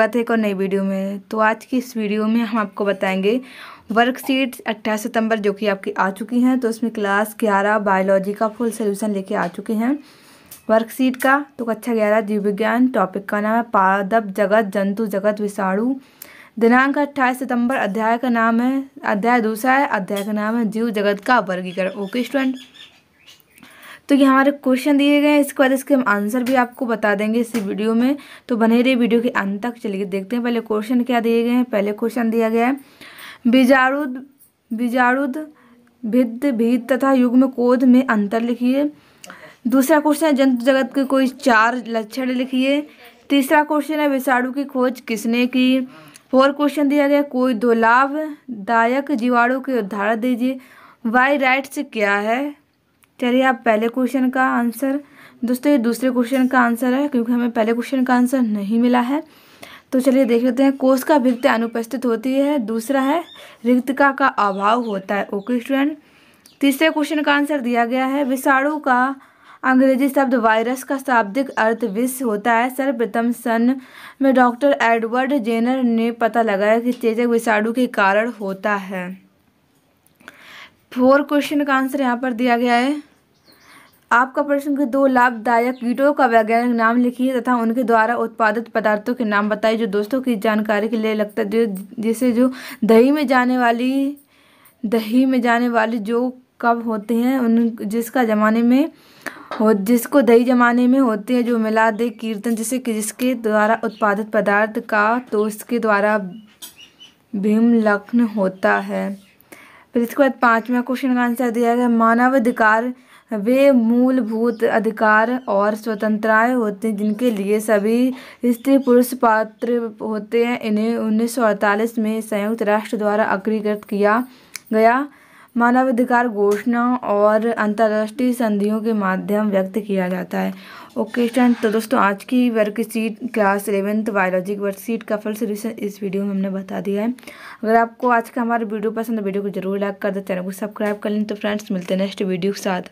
स्वागत है एक और नई वीडियो में तो आज की इस वीडियो में हम आपको बताएंगे वर्कशीट 28 सितंबर जो कि आपकी आ चुकी हैं तो उसमें क्लास 11 बायोलॉजी का फुल सोल्यूशन लेके आ चुके हैं वर्कशीट का तो कक्षा ग्यारह जीव विज्ञान टॉपिक का नाम है पादप जगत जंतु जगत विषाणु दिनांक अट्ठाईस सितंबर अध्याय का नाम है अध्याय दूसरा है अध्याय का नाम है जीव जगत का वर्गीकरण ओके स्टूडेंट तो ये हमारे क्वेश्चन दिए गए हैं इसके बाद इसके हम आंसर भी आपको बता देंगे इसी वीडियो में तो बने रहिए वीडियो के अंत तक चलिए देखते हैं पहले क्वेश्चन क्या दिए गए हैं पहले क्वेश्चन दिया गया है बीजारुद बीजारुद भिद भीत तथा युग्म कोध में अंतर लिखिए दूसरा क्वेश्चन है जंतु जगत के कोई चार लक्षण लिखिए तीसरा क्वेश्चन है विषाणु की खोज किसने की फोर क्वेश्चन दिया गया कोई दो लाभदायक जीवाणु के उदाहरण दीजिए वाई राइट्स क्या है चलिए आप पहले क्वेश्चन का आंसर दोस्तों ये दूसरे क्वेश्चन का आंसर है क्योंकि हमें पहले क्वेश्चन का आंसर नहीं मिला है तो चलिए देख लेते हैं कोष का वृत्त अनुपस्थित होती है दूसरा है रिक्तिका का अभाव होता है ओके स्टूडेंट तीसरे क्वेश्चन का आंसर दिया गया है विषाणु का अंग्रेजी शब्द वायरस का शाब्दिक अर्थ विष होता है सर्वप्रथम सन में डॉक्टर एडवर्ड जेनर ने पता लगाया कि चेचक विषाणु के कारण होता है फोर क्वेश्चन का आंसर यहाँ पर दिया गया है आपका प्रश्न के दो लाभदायक कीटों का वैज्ञानिक नाम लिखिए तथा उनके द्वारा उत्पादित पदार्थों के नाम बताइए जो दोस्तों की जानकारी के लिए लगता है जो जैसे जो दही में जाने वाली दही में जाने वाली जो कब होते हैं उन जिसका ज़माने में हो जिसको दही जमाने में होते हैं जो मिला दे कीर्तन जिसे जिसके द्वारा उत्पादित पदार्थ का तो के द्वारा भीम भीमलग्न होता है फिर इसके बाद पाँचवा क्वेश्चन का आंसर दिया गया मानवाधिकार वे मूलभूत अधिकार और स्वतंत्रताएं होते हैं जिनके लिए सभी स्त्री पुरुष पात्र होते हैं इन्हें उन्नीस सौ अड़तालीस में संयुक्त राष्ट्र द्वारा अंगीकृत किया गया मानवाधिकार घोषणा और अंतर्राष्ट्रीय संधियों के माध्यम व्यक्त किया जाता है ओके स्टैंड तो दोस्तों आज की worksheet class eleventh biology worksheet का फल सोल्यूशन इस वीडियो में हमने बता दिया है अगर आपको आज का हमारा वीडियो पसंद है वीडियो को जरूर लाइक कर दे चैनल को सब्सक्राइब कर लें तो फ्रेंड्स मिलते हैं नेक्स्ट वीडियो के साथ